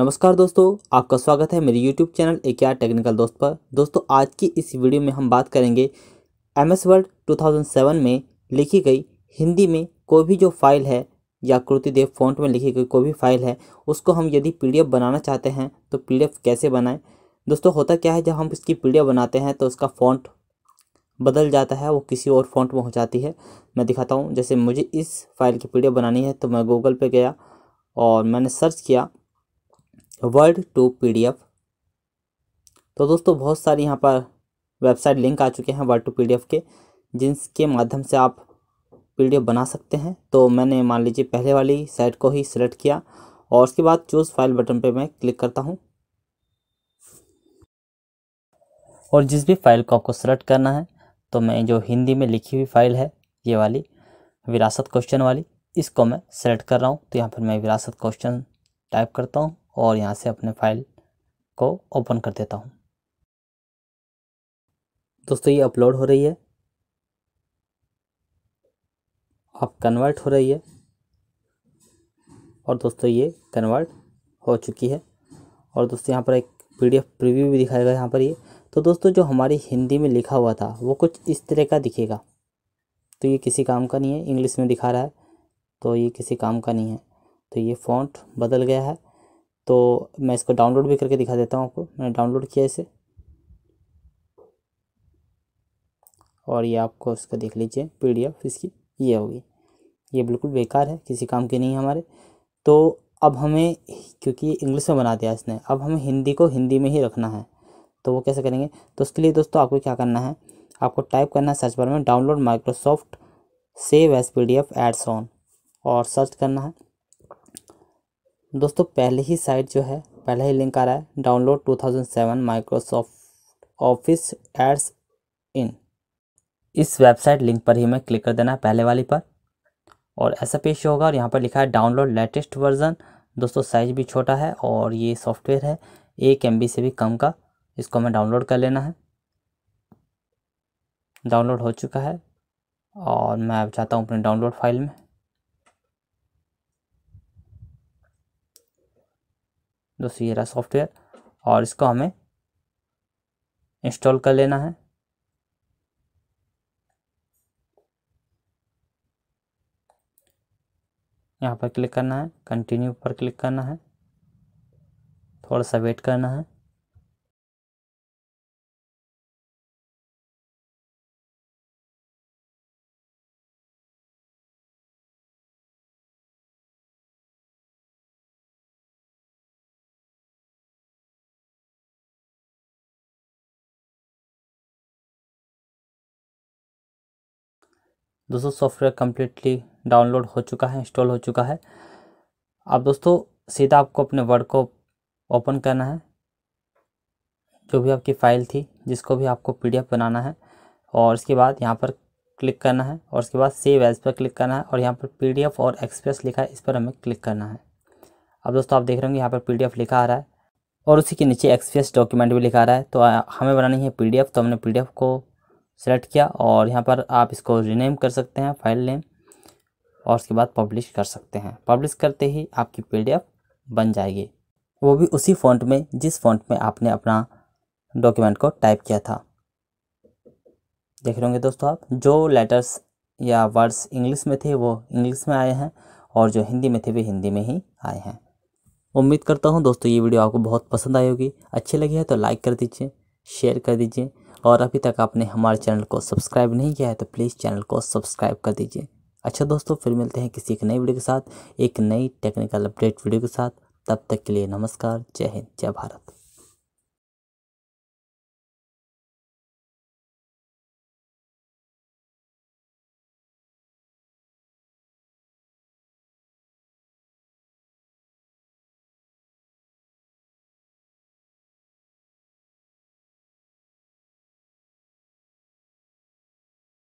नमस्कार दोस्तों आपका स्वागत है मेरे YouTube चैनल ए टेक्निकल दोस्त पर दोस्तों आज की इस वीडियो में हम बात करेंगे एम एस वर्ड टू में लिखी गई हिंदी में कोई भी जो फाइल है या कृतिदेव फॉन्ट में लिखी गई कोई भी फाइल है उसको हम यदि पी बनाना चाहते हैं तो पी कैसे बनाएँ दोस्तों होता क्या है जब हम इसकी पी बनाते हैं तो उसका फ़ॉन्ट बदल जाता है वो किसी और फॉन्ट में हो जाती है मैं दिखाता हूँ जैसे मुझे इस फाइल की पी बनानी है तो मैं गूगल पर गया और मैंने सर्च किया वर्ड टू पी तो दोस्तों बहुत सारी यहाँ पर वेबसाइट लिंक आ चुके हैं वर्ड टू पी के जिनके माध्यम से आप पी बना सकते हैं तो मैंने मान लीजिए पहले वाली साइट को ही सिलेक्ट किया और उसके बाद चूज़ फाइल बटन पे मैं क्लिक करता हूँ और जिस भी फाइल को आपको सेलेक्ट करना है तो मैं जो हिंदी में लिखी हुई फाइल है ये वाली विरासत क्वेश्चन वाली इसको मैं सेलेक्ट कर रहा हूँ तो यहाँ पर मैं विरासत क्वेश्चन टाइप करता हूँ और यहाँ से अपने फाइल को ओपन कर देता हूँ दोस्तों ये अपलोड हो रही है अब कन्वर्ट हो रही है और दोस्तों ये कन्वर्ट हो चुकी है और दोस्तों यहाँ पर एक पीडीएफ प्रीव्यू भी दिखाएगा यहाँ पर ये तो दोस्तों जो हमारी हिंदी में लिखा हुआ था वो कुछ इस तरह का दिखेगा तो ये किसी काम का नहीं है इंग्लिश में दिखा रहा है तो ये किसी काम का नहीं है तो ये फ़ॉन्ट बदल गया है तो मैं इसको डाउनलोड भी करके दिखा देता हूँ आपको मैंने डाउनलोड किया इसे और ये आपको इसको देख लीजिए पीडीएफ इसकी ये होगी ये बिल्कुल बेकार है किसी काम की नहीं है हमारे तो अब हमें क्योंकि इंग्लिश में बना दिया इसने अब हमें हिंदी को हिंदी में ही रखना है तो वो कैसे करेंगे तो उसके लिए दोस्तों आपको क्या करना है आपको टाइप करना है सर्च बार में download Microsoft save as P D F adds on और सर्च करना है दोस्तों पहले ही साइट जो है पहला ही लिंक आ रहा है download 2007 Microsoft Office adds in इस वेबसाइट लिंक पर ही हमें क्लिक कर देना है पहले वाली पर और ऐसा पेश होगा और यहाँ पर लिखा है डाउनलोड लेटेस्ट वर्जन दोस्तों साइज भी छोटा है और ये सॉफ्टवेयर है एक एम से भी कम का इसको हमें डाउनलोड कर लेना है डाउनलोड हो चुका है और मैं अब चाहता हूँ अपने डाउनलोड फाइल में दोस्तों ये रहा सॉफ्टवेयर और इसको हमें इंस्टॉल कर लेना है यहाँ पर क्लिक करना है कंटिन्यू पर क्लिक करना है थोड़ा सा वेट करना है दोस्तों सॉफ्टवेयर कम्प्लीटली डाउनलोड हो चुका है इंस्टॉल हो चुका है अब दोस्तों सीधा आपको अपने वर्ड को ओपन करना है जो भी आपकी फ़ाइल थी जिसको भी आपको पीडीएफ बनाना है और उसके बाद यहाँ पर क्लिक करना है और उसके बाद सेव एज पर क्लिक करना है और यहाँ पर पीडीएफ और एक्सप्रेस लिखा है इस पर हमें क्लिक करना है अब दोस्तों आप देख रहे होंगे यहाँ पर पीडीएफ लिखा आ रहा है और उसी के नीचे एक्सप्रेस डॉक्यूमेंट भी लिखा आ रहा है तो हमें बनानी है पी तो हमने पी को सेलेक्ट किया और यहाँ पर आप इसको रीनेम कर सकते हैं फाइल नेम और उसके बाद पब्लिश कर सकते हैं पब्लिश करते ही आपकी पीडीएफ बन जाएगी वो भी उसी फॉन्ट में जिस फॉन्ट में आपने अपना डॉक्यूमेंट को टाइप किया था देख रहे होंगे दोस्तों आप जो लेटर्स या वर्ड्स इंग्लिश में थे वो इंग्लिश में आए हैं और जो हिंदी में थे वे हिंदी में ही आए हैं उम्मीद करता हूँ दोस्तों ये वीडियो आपको बहुत पसंद आई होगी अच्छी लगी है तो लाइक कर दीजिए शेयर कर दीजिए और अभी तक आपने हमारे चैनल को सब्सक्राइब नहीं किया है तो प्लीज़ चैनल को सब्सक्राइब कर दीजिए अच्छा दोस्तों फिर मिलते हैं किसी एक नई वीडियो के साथ एक नई टेक्निकल अपडेट वीडियो के साथ तब तक के लिए नमस्कार जय हिंद जय भारत